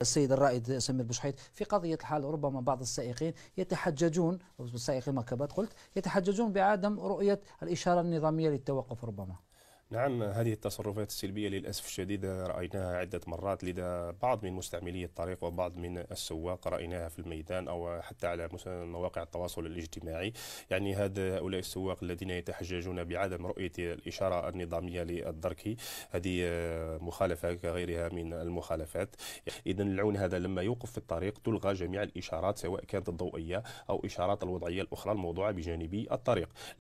السيد الرائد سمير بوشحيط في قضية الحال ربما بعض السائقين يتحججون سائقي المركبات قلت يتحججون بعدم رؤية الإشارة النظامية للتوقف ربما نعم هذه التصرفات السلبية للأسف الشديد رأيناها عدة مرات لدى بعض من مستعملي الطريق وبعض من السواق رأيناها في الميدان أو حتى على مواقع التواصل الاجتماعي يعني هذا هؤلاء السواق الذين يتحججون بعدم رؤية الإشارة النظامية للدركي هذه مخالفة كغيرها من المخالفات إذا العون هذا لما يوقف في الطريق تلغى جميع الإشارات سواء كانت الضوئية أو إشارات الوضعية الأخرى الموضوعة بجانب الطريق